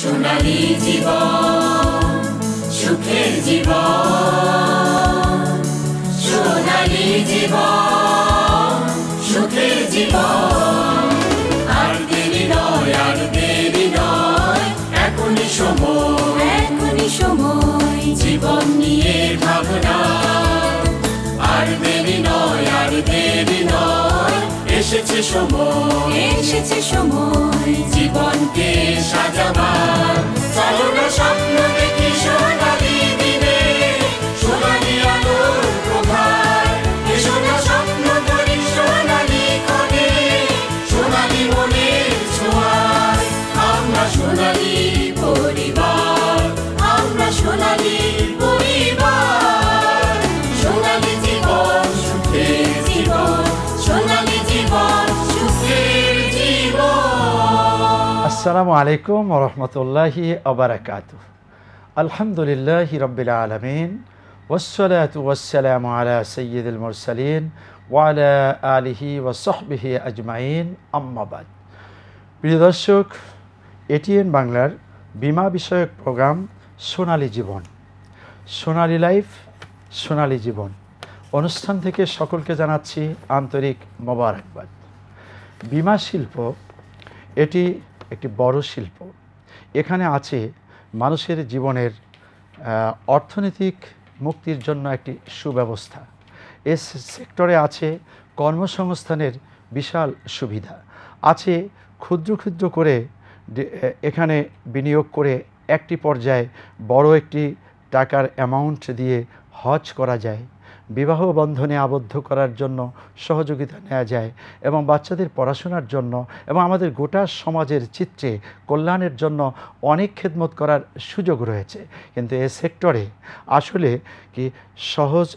সোনালি জীবন সুখের জীবন সোনালি জীবন সুখের জীবন এসেছে সময় এসেছে সময় জীবনকে সাজাবার চলো না স্বপ্ন দেখি সোনালী আসসালামু আলাইকুম রহমতুল্লাহি আবরাকাত আলহামদুলিল্লাহ রবিল আলমিন ওসলাত ওসালাম আলা সৈয়দুল মুরসালিন ওয়ালা আলিহি ওসহবিহি আজমাইন আম্মাবাদ প্রিয় দর্শক এটিএন বাংলার বিমা বিষয়ক প্রোগ্রাম সোনালি জীবন সোনালি লাইফ সোনালি জীবন অনুষ্ঠান থেকে সকলকে জানাচ্ছি আন্তরিক মোবারকবাদ বিমা শিল্প এটি একটি বড় শিল্প এখানে আছে মানুষের জীবনের অর্থনৈতিক মুক্তির জন্য একটি সুব্যবস্থা এ সেক্টরে আছে কর্মসংস্থানের বিশাল সুবিধা আছে ক্ষুদ্র ক্ষুদ্র করে এখানে বিনিয়োগ করে একটি পর্যায়ে বড় একটি টাকার অ্যামাউন্ট দিয়ে হজ করা যায় বিবাহ বন্ধনে আবদ্ধ করার জন্য সহযোগিতা নেওয়া যায় এবং বাচ্চাদের পড়াশোনার জন্য এবং আমাদের গোটা সমাজের চিত্রে কল্যাণের জন্য অনেক খেদমত করার সুযোগ রয়েছে কিন্তু এ সেক্টরে আসলে কি সহজ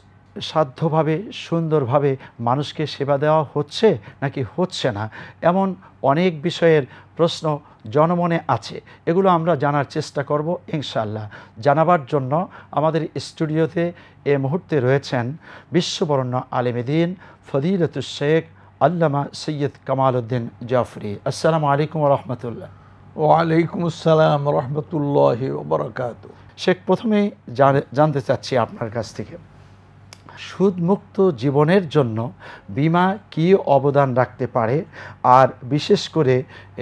সাধ্যভাবে সুন্দরভাবে মানুষকে সেবা দেওয়া হচ্ছে নাকি হচ্ছে না এমন অনেক বিষয়ের প্রশ্ন জনমনে আছে এগুলো আমরা জানার চেষ্টা করব ইনশাল্লাহ জানাবার জন্য আমাদের স্টুডিওতে এ মুহূর্তে রয়েছেন বিশ্ববরণ্য আলেমেদিন ফদিরতু শেখ আল্লামা সৈয়দ কামাল উদ্দিন জাফরি আসসালামু আলাইকুম রহমতুল্লাহ ওয়ালাইকুম আসসালাম রহমতুল্লাহ বরকাত শেখ প্রথমেই জানতে চাচ্ছি আপনার কাছ থেকে সুদমুক্ত জীবনের জন্য বিমা কি অবদান রাখতে পারে আর বিশেষ করে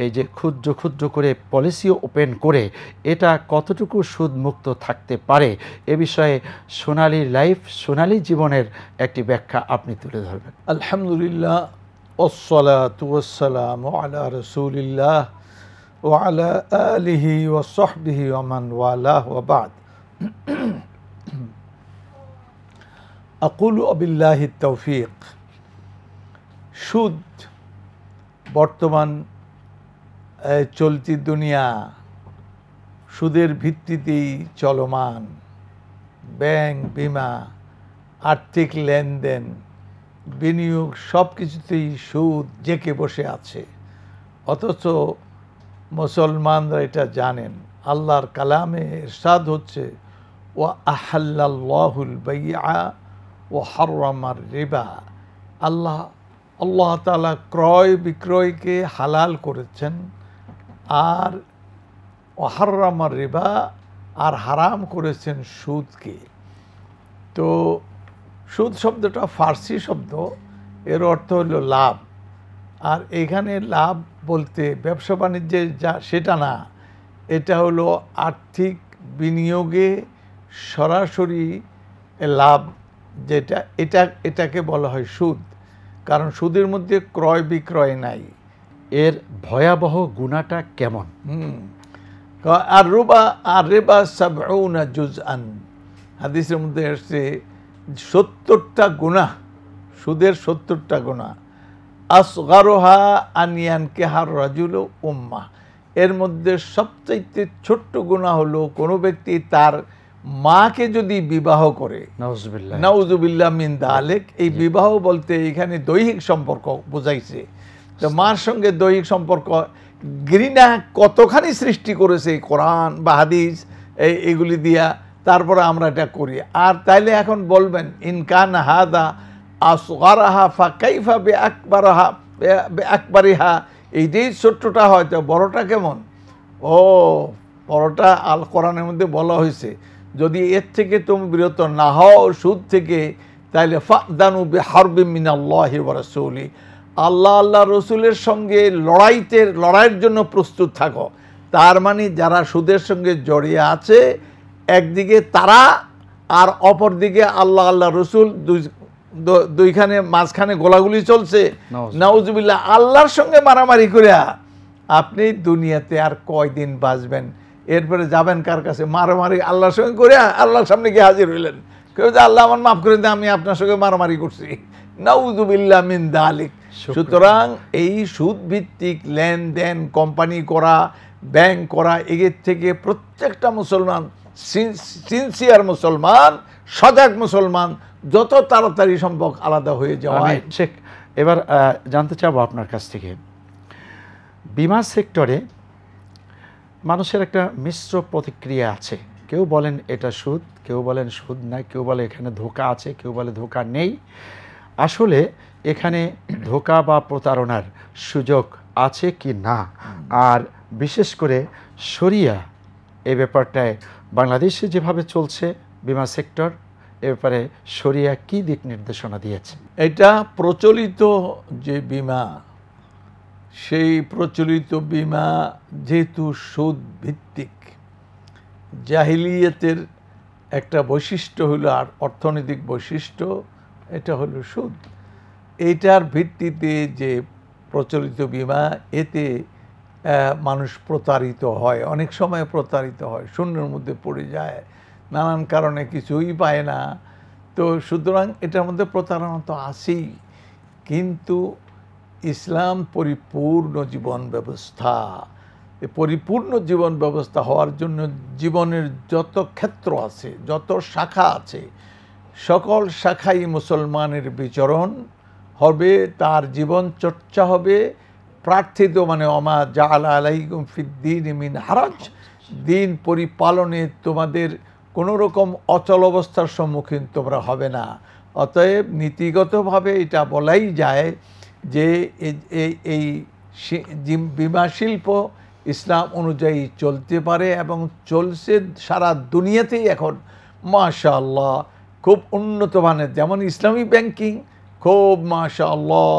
এই যে ক্ষুদ্র ক্ষুদ্র করে পলিসি ওপেন করে এটা কতটুকু সুদমুক্ত থাকতে পারে এ বিষয়ে সোনালি লাইফ সোনালি জীবনের একটি ব্যাখ্যা আপনি তুলে ধরবেন আলহামদুলিল্লাহ ওসলাতাম আলা রসুলিল্লাহ ও আলা আলিহি ওসহবিহি ওমান ওয়ালাহ ওবাদ আকুল অবিল্লাহি তৌফিক সুদ বর্তমান চলতি দুনিয়া সুদের ভিত্তিতেই চলমান ব্যাংক বিমা আর্থিক লেনদেন বিনিয়োগ সব কিছুতেই সুদ জেকে বসে আছে অথচ মুসলমানরা এটা জানেন আল্লাহর কালামে সাদ হচ্ছে ও আহাল্লাহুল বাইয়া ও হরমার রেবা আল্লাহ আল্লাহ তালা ক্রয় বিক্রয়কে হালাল করেছেন আর অহারামার রেবা আর হারাম করেছেন সুদকে তো সুদ শব্দটা ফার্সি শব্দ এর অর্থ হলো লাভ আর এখানে লাভ বলতে ব্যবসা বাণিজ্যে যা সেটা না এটা হলো আর্থিক বিনিয়োগে সরাসরি লাভ যেটা এটা এটাকে বলা হয় সুদ কারণ সুদের মধ্যে ক্রয় বিক্রয় নাই এর ভয়াবহ গুণাটা কেমন আর রুবা আর রেবা সাবনা জুজ আন হাদিসের মধ্যে এসছে সত্তরটা গুণা সুদের সত্তরটা গুণা আসগারোহা আনিয়ান কেহার রাজুল উম্মা এর মধ্যে সবচাইতে ছোট্ট গুণা হলো কোনো ব্যক্তি তার মাকে যদি বিবাহ করে নাউজুবিল্লা মিন দালেক এই বিবাহ বলতে এখানে দৈহিক সম্পর্ক বোঝাইছে তো মার সঙ্গে দৈহিক সম্পর্ক ঘৃণা কতখানি সৃষ্টি করেছে কোরআন বা হাদিস এগুলি দিয়া তারপরে আমরা এটা করি আর তাইলে এখন বলবেন ইনকান হাদা ফা কাইফা বে আকবরাহা বে আকবরিহা এই যেই ছোট্টটা হয়তো বড়টা কেমন ও বড়টা আল কোরআনের মধ্যে বলা হয়েছে যদি এর থেকে তুমি বিরত না হও সুদ থেকে তাহলে ফাদানু বে হারবে মিনাল্লাহ রসৌলি আল্লাহ আল্লাহ রসুলের সঙ্গে লড়াইতে লড়াইয়ের জন্য প্রস্তুত থাকো তার মানে যারা সুদের সঙ্গে জড়িয়ে আছে একদিকে তারা আর অপরদিকে আল্লাহ আল্লাহ রসুল দুইখানে মাঝখানে গোলাগুলি চলছে নাউজুবিল্লাহ আল্লাহর সঙ্গে মারামারি করে আপনি দুনিয়াতে আর কয়দিন বাঁচবেন এরপরে যাবেন কার কাছে মারামারি আল্লাহর সঙ্গে করে আল্লাহর সামনে গিয়ে হাজির হইলেন কেউ যে আল্লাহ আমার মাফ করে দেন আমি আপনার সঙ্গে মারামারি করছি নাউজুবিল্লা মিন দালিক সুতরাং এই সুদ ভিত্তিক লেনদেন কোম্পানি করা ব্যাংক করা এগের থেকে প্রত্যেকটা মুসলমান সিনসিয়ার মুসলমান সজাগ মুসলমান যত তাড়াতাড়ি সম্ভব আলাদা হয়ে যাওয়া শেখ এবার জানতে চাবো আপনার কাছ থেকে বিমা সেক্টরে মানুষের একটা মিশ্র প্রতিক্রিয়া আছে কেউ বলেন এটা সুদ কেউ বলেন সুদ নাই কেউ বলে এখানে ধোকা আছে কেউ বলে ধোকা নেই আসলে এখানে ধোকা বা প্রতারণার সুযোগ আছে কি না আর বিশেষ করে সরিয়া এ ব্যাপারটায় বাংলাদেশে যেভাবে চলছে বিমা সেক্টর এ ব্যাপারে সরিয়া কী দিক নির্দেশনা দিয়েছে এটা প্রচলিত যে বিমা সেই প্রচলিত বিমা যেহেতু সুদ ভিত্তিক জাহিলিয়াতের একটা বৈশিষ্ট্য হলো আর অর্থনৈতিক বৈশিষ্ট্য এটা হলো সুদ এইটার ভিত্তিতে যে প্রচলিত বিমা এতে মানুষ প্রতারিত হয় অনেক সময় প্রতারিত হয় শূন্যের মধ্যে পড়ে যায় নানান কারণে কিছুই পায় না তো সুতরাং এটার মধ্যে প্রতারণা তো আসেই কিন্তু ইসলাম পরিপূর্ণ জীবন ব্যবস্থা পরিপূর্ণ জীবন ব্যবস্থা হওয়ার জন্য জীবনের যত ক্ষেত্র আছে যত শাখা আছে সকল শাখাই মুসলমানের বিচরণ হবে তার জীবন চর্চা হবে প্রার্থিত মানে অমা জাল আলাইকুম ফিদ্দিন মিন হারাজ দিন পরিপালনে তোমাদের কোনো রকম অচল অবস্থার সম্মুখীন তোমরা হবে না অতএব নীতিগতভাবে এটা বলাই যায় যে এই বিমা শিল্প ইসলাম অনুযায়ী চলতে পারে এবং চলছে সারা দুনিয়াতেই এখন মাশাল্লাহ খুব উন্নত মানের যেমন ইসলামী ব্যাংকিং খুব মাশাল্লাহ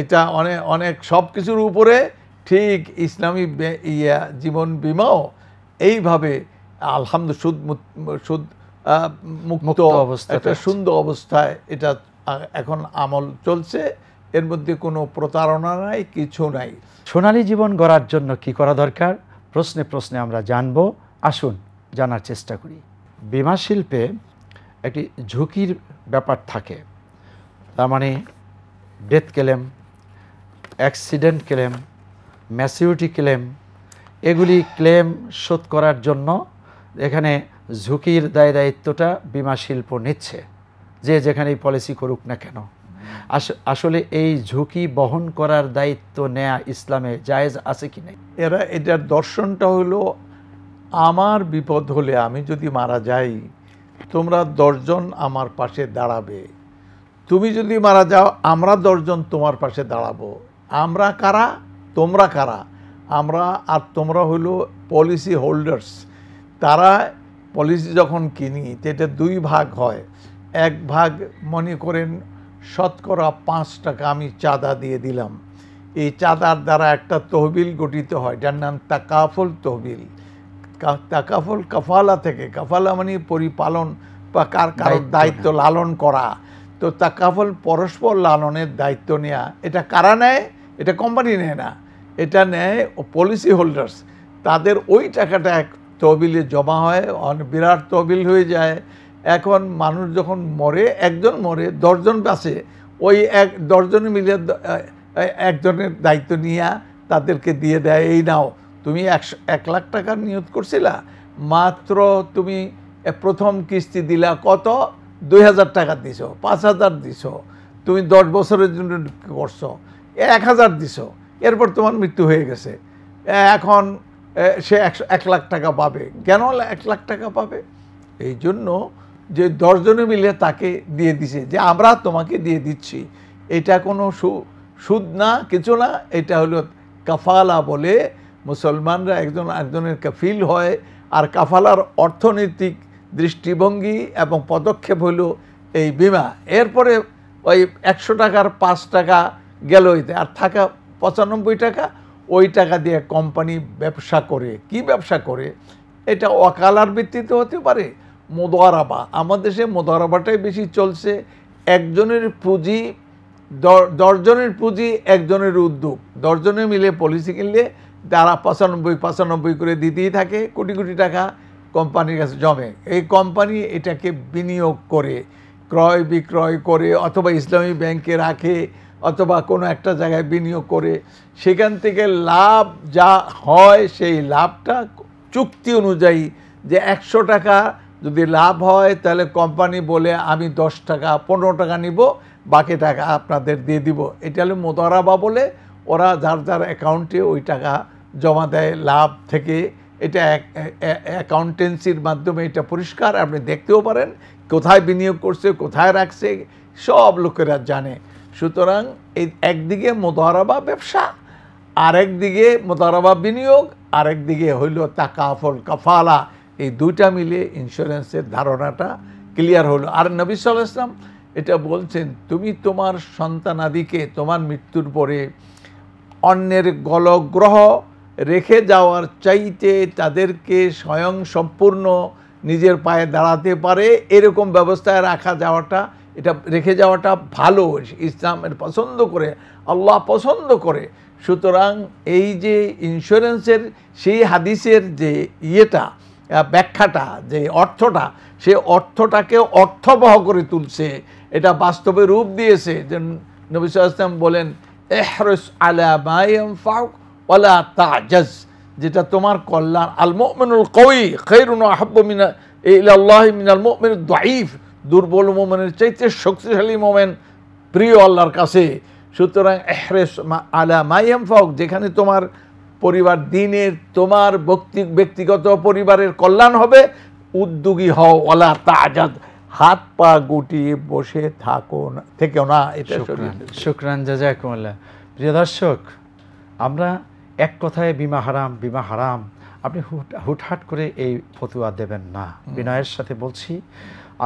এটা অনেক অনেক সব কিছুর উপরে ঠিক ইসলামী ইয়া জীবন বিমাও এইভাবে আলহামদ সুদ সুদ মুক্ত অবস্থা একটা সুন্দর অবস্থায় এটা এখন আমল চলছে এর মধ্যে কোনো প্রতারণা নাই কিছু নাই সোনালি জীবন গড়ার জন্য কি করা দরকার প্রশ্নে প্রশ্নে আমরা জানব আসুন জানার চেষ্টা করি বিমা শিল্পে একটি ঝুঁকির ব্যাপার থাকে তার মানে death claim accident claim maturity claim এগুলি ক্লেম শোধ করার জন্য এখানে ঝুঁকির দায় দায়িত্বটা বিমা শিল্প নিচ্ছে যে যেখানেই পলিসি করুক না কেন আসলে এই ঝুঁকি বহন করার দায়িত্ব নেয়া ইসলামে জায়েজ আছে কি না এরা এটার দর্শনটা হলো আমার বিপদ হলে আমি যদি মারা যাই তোমরা দশজন আমার পাশে দাঁড়াবে তুমি যদি মারা যাও আমরা দশজন তোমার পাশে দাঁড়াবো আমরা কারা তোমরা কারা আমরা আর তোমরা হইল পলিসি হোল্ডার্স তারা পলিসি যখন কিনি এটা দুই ভাগ হয় এক ভাগ মনে করেন শতকরা পাঁচ টাকা আমি চাঁদা দিয়ে দিলাম এই চাঁদার দ্বারা একটা তহবিল গঠিত হয় যার নাম তাকাফল তহবিল তাকাফল কাফালা থেকে কাফালা মানে পরিপালন বা কার কারোর দায়িত্ব লালন করা তো তাকাফল পরস্পর লালনের দায়িত্ব নেওয়া এটা কারা নেয় এটা কোম্পানি নেয় না এটা নেয় পলিসি হোল্ডার্স তাদের ওই টাকাটা এক তহবিলে জমা হয় বিরাট তহবিল হয়ে যায় এখন মানুষ যখন মরে একজন মরে দশজন বাসে ওই এক দশজনে মিলে একজনের দায়িত্ব নিয়ে তাদেরকে দিয়ে দেয় এই নাও তুমি একশো এক লাখ টাকার নিয়োগ করছিলা মাত্র তুমি প্রথম কিস্তি দিলা কত দুই হাজার টাকা দিছো পাঁচ হাজার দিছো তুমি দশ বছরের জন্য করছো এক হাজার দিছো এরপর তোমার মৃত্যু হয়ে গেছে এখন সে একশো এক লাখ টাকা পাবে কেন এক লাখ টাকা পাবে এই জন্য যে দশজনে মিলে তাকে দিয়ে দিছে যে আমরা তোমাকে দিয়ে দিচ্ছি এটা কোনো সুদ না কিছু না এটা হলো কাফালা বলে মুসলমানরা একজন একজনের কাফিল হয় আর কাফালার অর্থনৈতিক দৃষ্টিভঙ্গি এবং পদক্ষেপ হইল এই বিমা এরপরে ওই একশো টাকার পাঁচ টাকা গেল এতে আর থাকা পঁচানব্বই টাকা ওই টাকা দিয়ে কোম্পানি ব্যবসা করে কি ব্যবসা করে এটা অকালার ভিত্তিতে হতে পারে মোদারাবা আমাদের দেশে মোদারাবাটাই বেশি চলছে একজনের পুঁজি দশজনের পুঁজি একজনের উদ্যোগ দশজনে মিলে পলিসি কিনলে তারা পঁচানব্বই পঁচানব্বই করে দিতেই থাকে কোটি কোটি টাকা কোম্পানির কাছে জমে এই কোম্পানি এটাকে বিনিয়োগ করে ক্রয় বিক্রয় করে অথবা ইসলামী ব্যাংকে রাখে অথবা কোনো একটা জায়গায় বিনিয়োগ করে সেখান থেকে লাভ যা হয় সেই লাভটা চুক্তি অনুযায়ী যে একশো টাকা যদি লাভ হয় তাহলে কোম্পানি বলে আমি দশ টাকা পনেরো টাকা নিব বাকি টাকা আপনাদের দিয়ে দিব এটা হলো মোদারাবা বলে ওরা যার যার অ্যাকাউন্টে ওই টাকা জমা দেয় লাভ থেকে এটা অ্যাকাউন্টেন্সির মাধ্যমে এটা পরিষ্কার আপনি দেখতেও পারেন কোথায় বিনিয়োগ করছে কোথায় রাখছে সব লোকেরা জানে সুতরাং এই একদিকে মোদারাবা ব্যবসা আরেকদিকে মোদারাবা বিনিয়োগ আরেকদিকে হইল ফল কাফালা এই দুইটা মিলে ইন্স্যুরেন্সের ধারণাটা ক্লিয়ার হলো আর নবী সাল্লাহ ইসলাম এটা বলছেন তুমি তোমার সন্তানাদিকে তোমার মৃত্যুর পরে অন্যের গলগ্রহ রেখে যাওয়ার চাইতে তাদেরকে স্বয়ং সম্পূর্ণ নিজের পায়ে দাঁড়াতে পারে এরকম ব্যবস্থায় রাখা যাওয়াটা এটা রেখে যাওয়াটা ভালো ইসলামের পছন্দ করে আল্লাহ পছন্দ করে সুতরাং এই যে ইন্স্যুরেন্সের সেই হাদিসের যে ইয়েটা ব্যাখ্যাটা যে অর্থটা সে অর্থটাকে অর্থবহ করে তুলছে এটা বাস্তবে রূপ দিয়েছে যে নবী বলেন এহরস আলা ফাউক ওলা তাজাজ যেটা তোমার কল্যাণ আল মোমেনুল কই খৈরুন আহব্বিনা দাইফ দুর্বল মোমেনের চাইতে শক্তিশালী মোমেন প্রিয় আল্লাহর কাছে সুতরাং এহরেস আলা মাইয়াম ফাউক যেখানে তোমার পরিবার দিনের তোমার ব্যক্তি ব্যক্তিগত পরিবারের কল্যাণ হবে উদ্যোগী হও অলা তাজাদ হাত পা গুটিয়ে বসে থাকো না থেকেও না এটা শুক্রান জাজাকুমল্লা প্রিয় দর্শক আমরা এক কথায় বিমা হারাম বিমা হারাম আপনি হুটহাট করে এই ফতুয়া দেবেন না বিনয়ের সাথে বলছি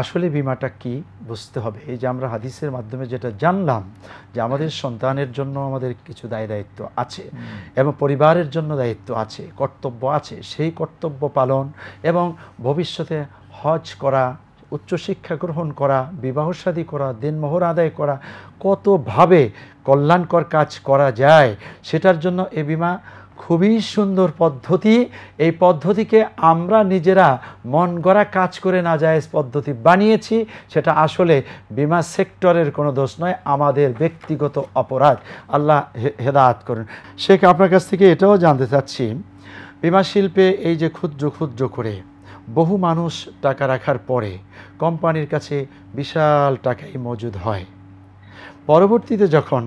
আসলে বিমাটা কি বুঝতে হবে এই যে আমরা হাদিসের মাধ্যমে যেটা জানলাম যে আমাদের সন্তানের জন্য আমাদের কিছু দায় দায়িত্ব আছে এবং পরিবারের জন্য দায়িত্ব আছে কর্তব্য আছে সেই কর্তব্য পালন এবং ভবিষ্যতে হজ করা উচ্চশিক্ষা গ্রহণ করা বিবাহসাদী করা দিনমোহর আদায় করা কতভাবে কল্যাণকর কাজ করা যায় সেটার জন্য এ বিমা খুবই সুন্দর পদ্ধতি এই পদ্ধতিকে আমরা নিজেরা মন গড়া কাজ করে না যায় পদ্ধতি বানিয়েছি সেটা আসলে বিমা সেক্টরের কোনো দোষ নয় আমাদের ব্যক্তিগত অপরাধ আল্লাহ হেদায়াত করুন শেখ আপনার কাছ থেকে এটাও জানতে চাচ্ছি বিমা শিল্পে এই যে ক্ষুদ্র ক্ষুদ্র করে বহু মানুষ টাকা রাখার পরে কোম্পানির কাছে বিশাল টাকাই মজুদ হয় পরবর্তীতে যখন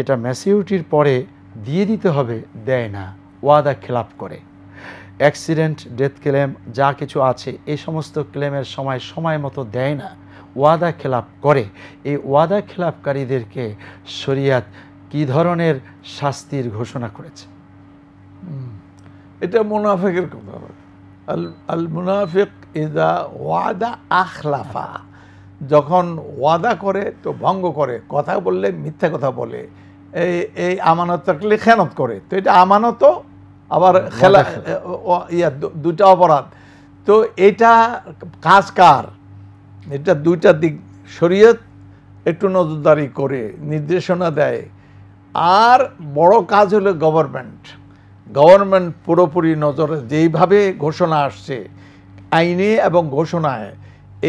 এটা ম্যাচিউরিটির পরে দিয়ে দিতে হবে দেয় না ওয়াদা খেলাপ করে অ্যাক্সিডেন্ট ডেথ ক্লেম যা কিছু আছে এই সমস্ত ক্লেমের সময় সময় মতো দেয় না ওয়াদা খেলাপ করে এই ওয়াদা খেলাপকারীদেরকে শরিয়াত কি ধরনের শাস্তির ঘোষণা করেছে এটা মুনাফেকের কথা আল মুনাফেক ইদা ওয়াদা আখলাফা যখন ওয়াদা করে তো ভঙ্গ করে কথা বললে মিথ্যা কথা বলে এই এই আমানত থাকলে খেয়ানত করে তো এটা আমানতও আবার খেলা ইয়া দুটা অপরাধ তো এটা কাজ কার এটা দুইটা দিক শরীয়ত একটু নজরদারি করে নির্দেশনা দেয় আর বড় কাজ হলো গভর্নমেন্ট গভর্নমেন্ট পুরোপুরি নজরে যেইভাবে ঘোষণা আসছে আইনে এবং ঘোষণায়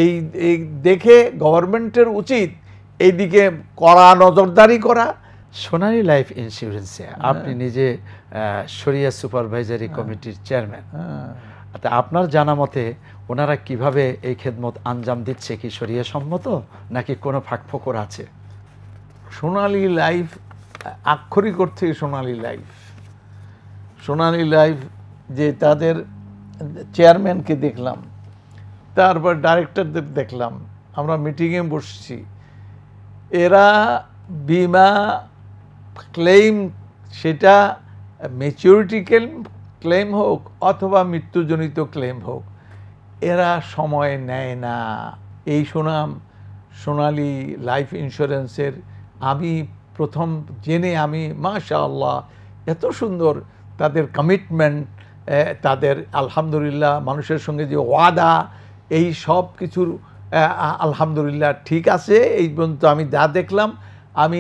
এই এই দেখে গভর্নমেন্টের উচিত এইদিকে কড়া নজরদারি করা সোনারি লাইফ ইন্স্যুরেন্সে হ্যাঁ। আপনি নিজে শরিয়া সুপারভাইজারি কমিটির চেয়ারম্যান তা আপনার জানা মতে ওনারা কিভাবে এই খেদমত আঞ্জাম দিচ্ছে কি শরিয়া সম্মত নাকি কোনো ফাঁকফোকর আছে সোনালি লাইফ আক্ষরিক অর্থে সোনালি লাইফ সোনালি লাইফ যে তাদের চেয়ারম্যানকে দেখলাম তারপর ডাইরেক্টরদের দেখলাম আমরা মিটিংয়ে বসছি এরা বিমা ক্লেইম সেটা মেচিউরিটি ক্লেম হোক অথবা মৃত্যুজনিত ক্লেম হোক এরা সময় নেয় না এই সুনাম সোনালি লাইফ ইন্স্যুরেন্সের আমি প্রথম জেনে আমি মাশা আল্লাহ এত সুন্দর তাদের কমিটমেন্ট তাদের আলহামদুলিল্লাহ মানুষের সঙ্গে যে ওয়াদা এই সব কিছুর আলহামদুলিল্লাহ ঠিক আছে এই পর্যন্ত আমি যা দেখলাম আমি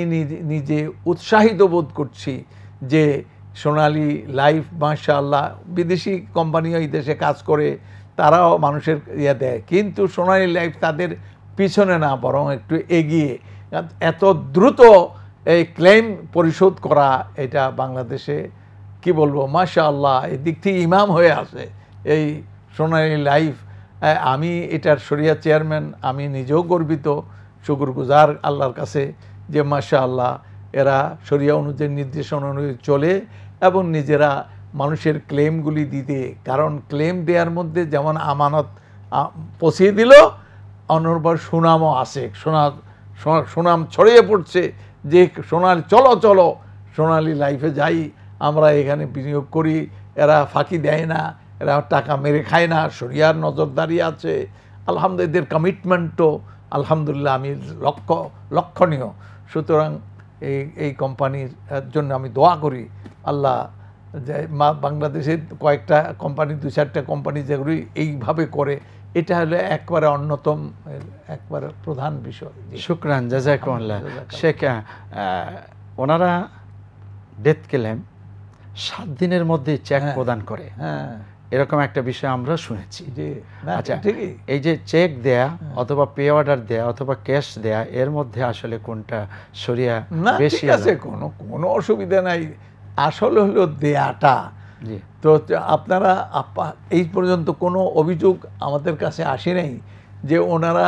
নিজে উৎসাহিত বোধ করছি যে সোনালি লাইফ মাশাআল্লাহ বিদেশি কোম্পানিও এই দেশে কাজ করে তারাও মানুষের ইয়ে দেয় কিন্তু সোনালি লাইফ তাদের পিছনে না বরং একটু এগিয়ে এত দ্রুত এই ক্লেম পরিশোধ করা এটা বাংলাদেশে কি বলবো এই এদিক থেকে ইমাম হয়ে আছে এই সোনালি লাইফ আমি এটার সরিয়া চেয়ারম্যান আমি নিজেও গর্বিত শুকুর গুজার আল্লাহর কাছে যে মাসা আল্লাহ এরা সরিয়া অনুযায়ী নির্দেশনা অনুযায়ী চলে এবং নিজেরা মানুষের ক্লেমগুলি দিতে কারণ ক্লেম দেওয়ার মধ্যে যেমন আমানত পচিয়ে দিল অনর্বর সুনামও আসে সোনা সুনাম ছড়িয়ে পড়ছে যে সোনাল চলো চলো সোনালি লাইফে যাই আমরা এখানে বিনিয়োগ করি এরা ফাঁকি দেয় না এরা টাকা মেরে খায় না সরিয়ার নজরদারি আছে আলহামদুলিল্লাহ এদের কমিটমেন্টও আলহামদুলিল্লাহ আমি লক্ষ্য লক্ষণীয় সুতরাং এই এই কোম্পানির জন্য আমি দোয়া করি আল্লাহ যে মা বাংলাদেশের কয়েকটা কোম্পানি দু চারটা কোম্পানি যেগুলি এইভাবে করে এটা হলো একবারে অন্যতম একবারে প্রধান বিষয় শুক্রান জাজাক শেখ ওনারা ডেথ ক্লেম সাত দিনের মধ্যে চেক হ্যাঁ। প্রদান করে হ্যাঁ এরকম একটা বিষয় আমরা শুনেছি আচ্ছা এই যে চেক আচ্ছা, হ্যাঁ। দেয়া অথবা পে অর্ডার দেয়া অথবা ক্যাশ দেয়া এর মধ্যে আসলে কোনটা সরিয়া বেশি আছে কোনো কোনো অসুবিধা নাই আসলে হলো দেয়াটা তো আপনারা এই পর্যন্ত কোনো অভিযোগ আমাদের কাছে আসে নাই যে ওনারা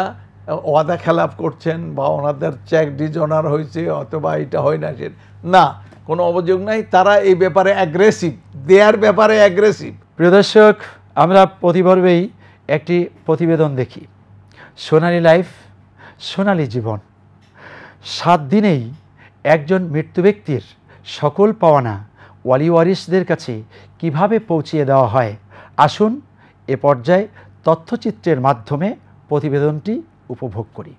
ওয়াদা খেলাপ করছেন বা ওনাদের চেক ডিজনার হয়েছে অথবা এটা হয় না সে না কোনো অভিযোগ নাই তারা এই ব্যাপারে অ্যাগ্রেসিভ দেয়ার ব্যাপারে অ্যাগ্রেসিভ প্রিয় দর্শক আমরা প্রতিপর্বেই একটি প্রতিবেদন দেখি সোনালি লাইফ সোনালি জীবন সাত দিনেই একজন মৃত্যু ব্যক্তির সকল পাওয়ানা ওয়ালি ওয়ারিসদের কাছে কিভাবে পৌঁছিয়ে দেওয়া হয় আসুন এ পর্যায়ে তথ্যচিত্রের মাধ্যমে প্রতিবেদনটি উপভোগ করি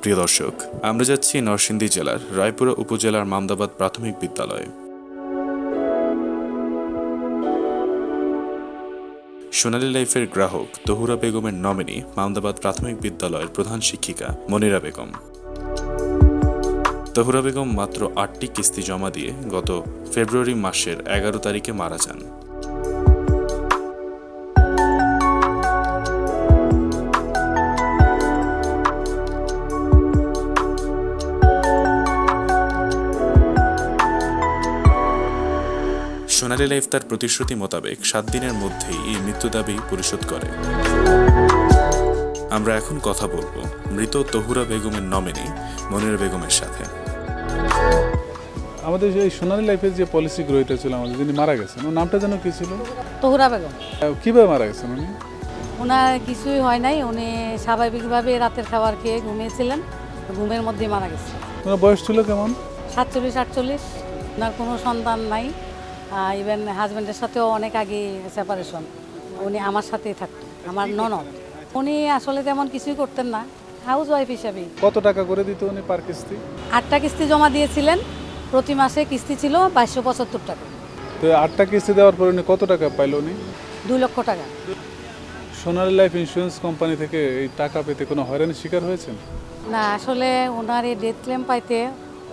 প্রিয় দর্শক আমরা যাচ্ছি নরসিংদী জেলার রায়পুরা উপজেলার মামদাবাদ প্রাথমিক বিদ্যালয় সোনালী লাইফের গ্রাহক তহুরা বেগমের নমিনি মামদাবাদ প্রাথমিক বিদ্যালয়ের প্রধান শিক্ষিকা মনিরা বেগম তহুরা বেগম মাত্র আটটি কিস্তি জমা দিয়ে গত ফেব্রুয়ারি মাসের এগারো তারিখে মারা যান সোনালী লাইফ তার প্রতিশ্রুতি মোতাবেক সাত দিনের মধ্যেই এই মৃত্যু দাবি পরিশোধ করে আমরা এখন কথা বলবো মৃত তহুরা বেগমের নমিনি মনির বেগমের সাথে আমাদের যে সোনালী লাইফের যে পলিসি গ্রহিত ছিল আমাদের যিনি মারা গেছেন ওর নামটা যেন কি ছিল তহুরা বেগম কিভাবে মারা গেছেন উনি ওনার কিছুই হয় নাই উনি স্বাভাবিকভাবে রাতের খাবার খেয়ে ঘুমিয়েছিলেন ঘুমের মধ্যেই মারা গেছে ওনার বয়স ছিল কেমন সাতচল্লিশ আটচল্লিশ ওনার কোনো সন্তান নাই ইভেন হাজব্যান্ডের সাথেও অনেক আগে সেপারেশন উনি আমার সাথেই থাকত আমার ননদ উনি আসলে তেমন কিছুই করতেন না হাউস ওয়াইফ হিসাবে কত টাকা করে দিত উনি পার কিস্তি আটটা কিস্তি জমা দিয়েছিলেন প্রতি মাসে কিস্তি ছিল বাইশশো পঁচাত্তর টাকা তো আটটা কিস্তি দেওয়ার পর উনি কত টাকা পাইল উনি দুই লক্ষ টাকা সোনালী লাইফ ইন্স্যুরেন্স কোম্পানি থেকে এই টাকা পেতে কোনো হয়রানির শিকার হয়েছেন না আসলে ওনার এই ডেথ ক্লেম পাইতে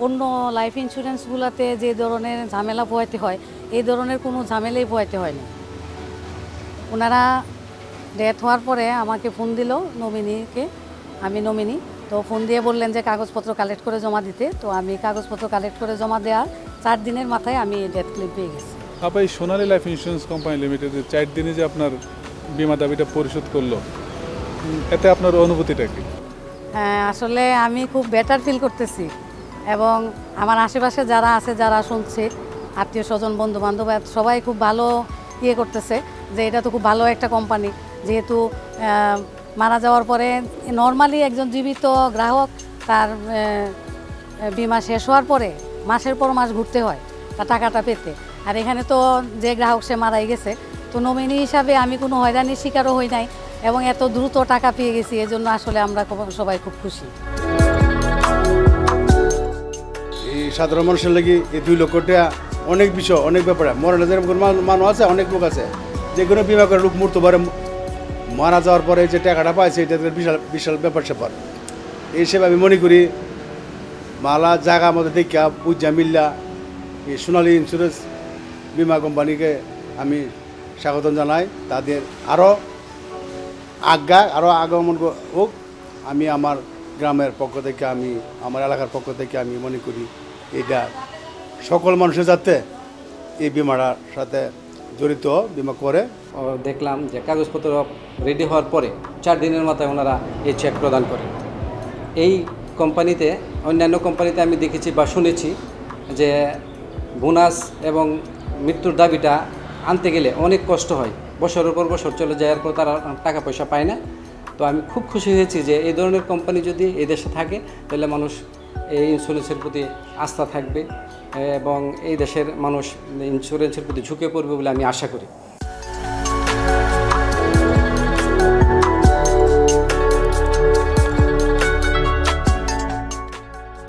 অন্য লাইফ ইন্স্যুরেন্সগুলোতে যে ধরনের ঝামেলা পোয়াতে হয় এই ধরনের কোনো ঝামেলাই পোয়াতে হয় না ওনারা ডেথ হওয়ার পরে আমাকে ফোন দিল নমিনিকে আমি নমিনি তো ফোন দিয়ে বললেন যে কাগজপত্র কালেক্ট করে জমা দিতে তো আমি কাগজপত্র কালেক্ট করে জমা দেওয়ার চার দিনের মাথায় আমি ডেথ ক্লিপ পেয়ে গেছি আপনি Sonali Sonali life insurance company limited চার দিনে যে আপনার বিমা দাবিটা পরিশোধ করলো এতে আপনার অনুভূতিটা কি হ্যাঁ, আসলে আমি খুব বেটার ফিল করতেছি এবং আমার আশেপাশে যারা আছে যারা শুনছে আত্মীয় স্বজন বন্ধু বান্ধব সবাই খুব ভালো ইয়ে করতেছে যে এটা তো খুব ভালো একটা কোম্পানি যেহেতু মারা যাওয়ার পরে নর্মালি একজন জীবিত গ্রাহক তার বিমা শেষ হওয়ার পরে মাসের পর মাস ঘুরতে হয় তার টাকাটা পেতে আর এখানে তো যে গ্রাহক সে মারাই গেছে তো নমিনি হিসাবে আমি কোনো হয়রানির শিকারও হই নাই এবং এত দ্রুত টাকা পেয়ে গেছি এজন্য আসলে আমরা সবাই খুব খুশি সাধারণ মানুষের লাগি এই দুই লক্ষটা অনেক বিষয় অনেক ব্যাপারে মরণে মানুষ আছে অনেক লোক আছে যে কোনো বিমা করে লোক মৃত্যুবারে মারা যাওয়ার পরে যে টাকাটা পাইছে এটা বিশাল বিশাল ব্যাপার স্যাপার এই হিসেবে আমি মনে করি মালা জায়গা মতো দেখা বুঝা মিল্লা এই সোনালী ইন্স্যুরেন্স বিমা কোম্পানিকে আমি স্বাগত জানাই তাদের আরও আজ্ঞা আরও আগমন হোক আমি আমার গ্রামের পক্ষ থেকে আমি আমার এলাকার পক্ষ থেকে আমি মনে করি এটা সকল মানুষের যাতে এই বিমাটার সাথে জড়িত বিমা করে দেখলাম যে কাগজপত্র রেডি হওয়ার পরে চার দিনের মাথায় ওনারা এই চেক প্রদান করেন এই কোম্পানিতে অন্যান্য কোম্পানিতে আমি দেখেছি বা শুনেছি যে বোনাস এবং মৃত্যুর দাবিটা আনতে গেলে অনেক কষ্ট হয় বছরের পর বছর চলে যাওয়ার পর তারা টাকা পয়সা পায় না তো আমি খুব খুশি হয়েছি যে এই ধরনের কোম্পানি যদি এদেশে থাকে তাহলে মানুষ এই ইন্স্যুরেন্সের প্রতি আস্থা থাকবে এবং এই দেশের মানুষ ইন্স্যুরেন্সের প্রতি ঝুঁকে পড়বে বলে আমি আশা করি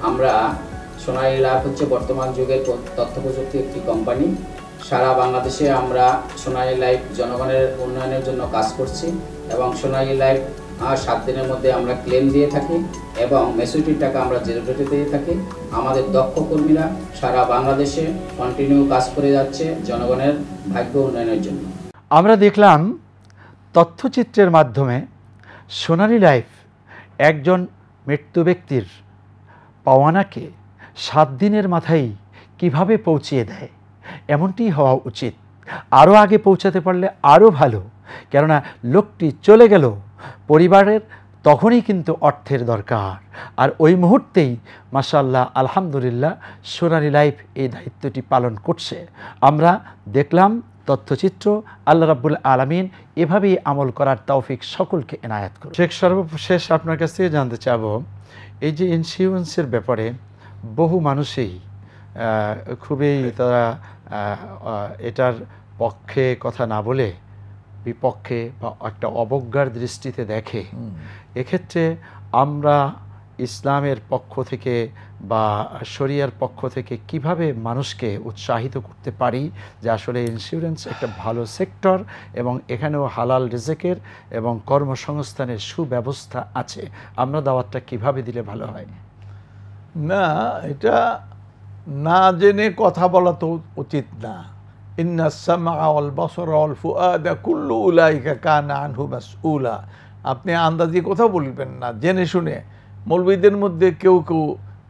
আমরা সোনালী লাভ হচ্ছে বর্তমান যুগের তথ্য প্রযুক্তি একটি কোম্পানি সারা বাংলাদেশে আমরা সোনালী লাইফ জনগণের উন্নয়নের জন্য কাজ করছি এবং সোনালী লাইফ আর সাত দিনের মধ্যে আমরা ক্লেম দিয়ে থাকি এবং মেসুরিটির টাকা আমরা জেরো রেটে দিয়ে থাকি আমাদের দক্ষ কর্মীরা সারা বাংলাদেশে কন্টিনিউ কাজ করে যাচ্ছে জনগণের ভাগ্য উন্নয়নের জন্য আমরা দেখলাম তথ্যচিত্রের মাধ্যমে সোনালি লাইফ একজন মৃত্যু ব্যক্তির পাওয়ানাকে সাত দিনের মাথায় কিভাবে পৌঁছিয়ে দেয় এমনটি হওয়া উচিত আরও আগে পৌঁছাতে পারলে আরও ভালো কেননা লোকটি চলে গেল পরিবারের তখনই কিন্তু অর্থের দরকার আর ওই মুহূর্তেই মাসাল্লাহ আলহামদুলিল্লাহ সোনারি লাইফ এই দায়িত্বটি পালন করছে আমরা দেখলাম তথ্যচিত্র আল্লাহ রাবুল আলমিন এভাবেই আমল করার তৌফিক সকলকে এনায়াত করে শেখ সর্বশেষ আপনার কাছ থেকে জানতে চাব এই যে ইন্স্যুরেন্সের ব্যাপারে বহু মানুষই খুবই তারা এটার পক্ষে কথা না বলে বিপক্ষে বা একটা অবজ্ঞার দৃষ্টিতে দেখে এক্ষেত্রে আমরা ইসলামের পক্ষ থেকে বা শরিয়ার পক্ষ থেকে কিভাবে মানুষকে উৎসাহিত করতে পারি যে আসলে ইন্স্যুরেন্স একটা ভালো সেক্টর এবং এখানেও হালাল রেজেকের এবং কর্মসংস্থানের সুব্যবস্থা আছে আমরা দাওয়াতটা কিভাবে দিলে ভালো হয় না এটা না জেনে কথা বলা তো উচিত না مسؤولا আপনি আন্দাজি কথা বলবেন না জেনে শুনে মৌলবীদের মধ্যে কেউ কেউ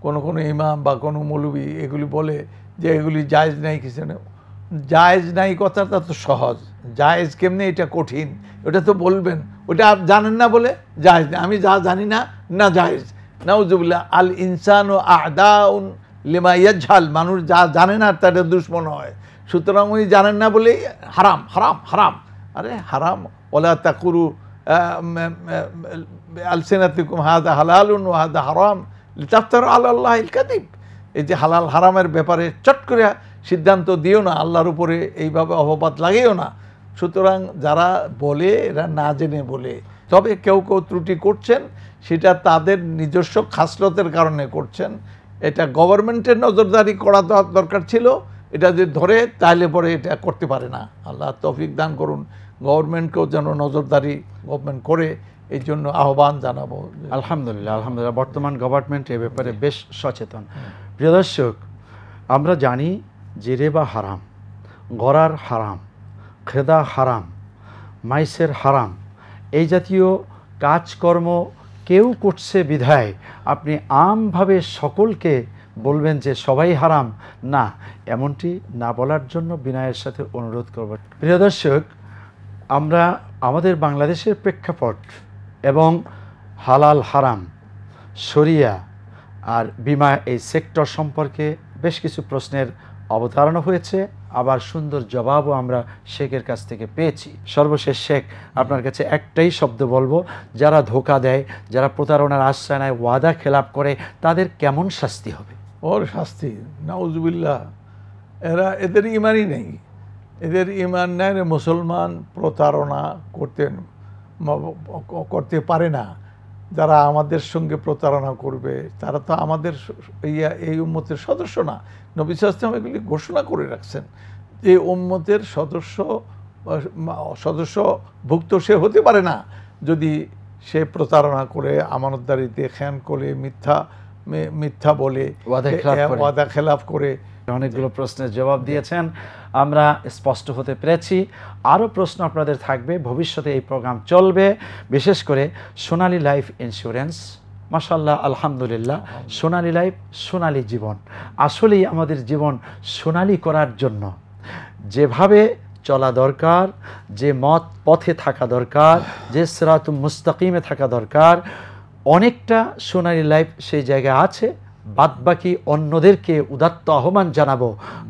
কোনো কোনো ইমাম বা কোনো মৌলবী এগুলি বলে যে এগুলি জায়েজ নাই কিছু জায়েজ নাই কথাটা তো সহজ জায়েজ কেমনে এটা কঠিন ওটা তো বলবেন ওটা আর জানেন না বলে জায়েজ না আমি যা জানি না না জায়েজ নাউজুবিল্লা আল ইনসান ও আদা উন লিমা ইয়াজ মানুষ যা জানে না তাদের দুশ্মন হয় সুতরাং উনি জানেন না বলেই হারাম হারাম হারাম আরে হারাম ওলা তাকুরু আলসেনাতিকুম হাদা হালালুন হাদা হারাম লিতাফতার আল্লাহ ইলকাদিব এই যে হালাল হারামের ব্যাপারে চট করে সিদ্ধান্ত দিও না আল্লাহর উপরে এইভাবে অপবাদ লাগেও না সুতরাং যারা বলে এরা না জেনে বলে তবে কেউ কেউ ত্রুটি করছেন সেটা তাদের নিজস্ব খাসলতের কারণে করছেন এটা গভর্নমেন্টের নজরদারি করা দরকার ছিল এটা যদি ধরে তাহলে পরে এটা করতে পারে না আল্লাহ তফিক দান করুন গভর্নমেন্টকেও যেন নজরদারি গভর্নমেন্ট করে এই জন্য আহ্বান জানাবো আলহামদুলিল্লাহ আলহামদুলিল্লাহ বর্তমান গভর্নমেন্ট এ ব্যাপারে বেশ সচেতন প্রিয় দর্শক আমরা জানি যে রেবা হারাম গড়ার হারাম খেদা হারাম মাইসের হারাম এই জাতীয় কাজকর্ম কেউ করছে বিধায় আপনি আমভাবে সকলকে বলবেন যে সবাই হারাম না এমনটি না বলার জন্য বিনয়ের সাথে অনুরোধ করব প্রিয় দর্শক আমরা আমাদের বাংলাদেশের প্রেক্ষাপট এবং হালাল হারাম শরিয়া আর বিমা এই সেক্টর সম্পর্কে বেশ কিছু প্রশ্নের অবতারণা হয়েছে আবার সুন্দর জবাবও আমরা শেখের কাছ থেকে পেয়েছি সর্বশেষ শেখ আপনার কাছে একটাই শব্দ বলবো যারা ধোকা দেয় যারা প্রতারণার আশ্রয় নেয় ওয়াদা খেলাপ করে তাদের কেমন শাস্তি হবে ওর শাস্তি নাউজবিল্লা এরা এদের ইমানই নেই এদের ইমান নেয় মুসলমান প্রতারণা করতে করতে পারে না যারা আমাদের সঙ্গে প্রতারণা করবে তারা তো আমাদের ইয়া এই উম্মতের সদস্য না নবী সাস্তম এগুলি ঘোষণা করে রাখছেন যে উম্মতের সদস্য সদস্যভুক্ত সে হতে পারে না যদি সে প্রতারণা করে আমানতদারিতে খ্যান করে মিথ্যা মিথ্যা বলে ওয়াদা খেলাফ করে অনেকগুলো প্রশ্নের জবাব দিয়েছেন আমরা স্পষ্ট হতে পেরেছি আরও প্রশ্ন আপনাদের থাকবে ভবিষ্যতে এই প্রোগ্রাম চলবে বিশেষ করে সোনালী লাইফ ইন্স্যুরেন্স মাসাল্লাহ আলহামদুলিল্লাহ সোনালী লাইফ সোনালী জীবন আসলেই আমাদের জীবন সোনালী করার জন্য যেভাবে চলা দরকার যে মত পথে থাকা দরকার যে সেরাত মুস্তাকিমে থাকা দরকার অনেকটা সোনারি লাইফ সেই জায়গায় আছে বাদবাকি অন্যদেরকে উদাত্ত আহ্বান জানাবো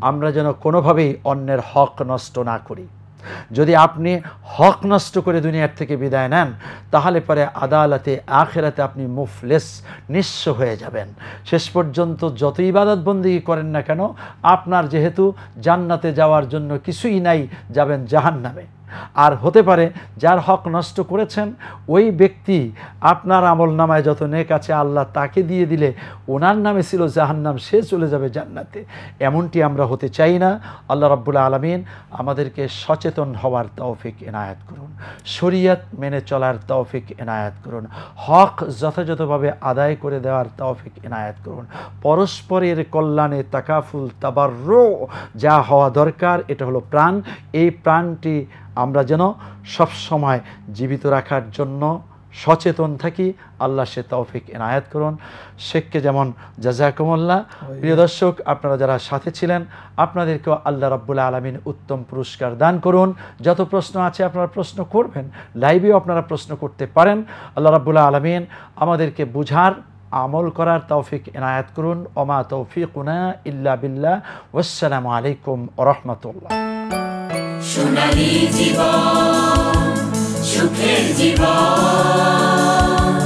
আমরা যেন কোনোভাবেই অন্যের হক নষ্ট না করি যদি আপনি হক নষ্ট করে দুনিয়ার থেকে বিদায় নেন তাহলে পরে আদালতে আখেরাতে আপনি মুফলেস নিঃস্ব হয়ে যাবেন শেষ পর্যন্ত যতই বন্দি করেন না কেন আপনার যেহেতু জান্নাতে যাওয়ার জন্য কিছুই নাই যাবেন জাহান্নামে আর হতে পারে যার হক নষ্ট করেছেন ওই ব্যক্তি আপনার আমল নামায় যত নেক আছে আল্লাহ তাকে দিয়ে দিলে ওনার নামে ছিল জাহান্নাম সে চলে যাবে জান্নাতে এমনটি আমরা হতে চাই না আল্লাহ রব্বুল আলমিন আমাদেরকে সচেতন হওয়ার তৌফিক এনায়াত করুন শরিয়াত মেনে চলার তৌফিক এনায়াত করুন হক যথাযথভাবে আদায় করে দেওয়ার তৌফিক এনায়াত করুন পরস্পরের কল্যাণে তাকাফুল তাবার যা হওয়া দরকার এটা হলো প্রাণ এই প্রাণটি আমরা যেন সবসময় জীবিত রাখার জন্য সচেতন থাকি আল্লাহ সে তৌফিক এনায়াত করুন শেখকে যেমন জাজাকুমল্লা প্রিয় দর্শক আপনারা যারা সাথে ছিলেন আপনাদেরকেও আল্লাহ রব্বুল্লা আলমিন উত্তম পুরস্কার দান করুন যত প্রশ্ন আছে আপনারা প্রশ্ন করবেন লাইভেও আপনারা প্রশ্ন করতে পারেন আল্লাহ রব্বুল্লা আলমিন আমাদেরকে বুঝার আমল করার তৌফিক এনায়াত করুন ওমা তৌফিক ইল্লা বিল্লাহ ওসালামু আলাইকুম রহমতুল্লাহ সোনালি জীবন সুখের জীবন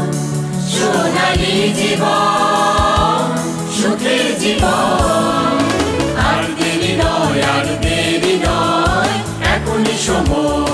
সোনালি জীবন সুখের জীবন আর দেরি নয় আর দেরি নয় এখনই সময়